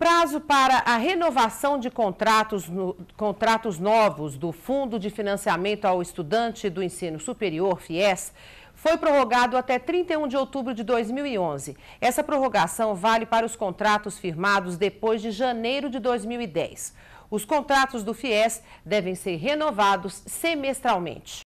prazo para a renovação de contratos, no, contratos novos do Fundo de Financiamento ao Estudante do Ensino Superior, FIES, foi prorrogado até 31 de outubro de 2011. Essa prorrogação vale para os contratos firmados depois de janeiro de 2010. Os contratos do FIES devem ser renovados semestralmente.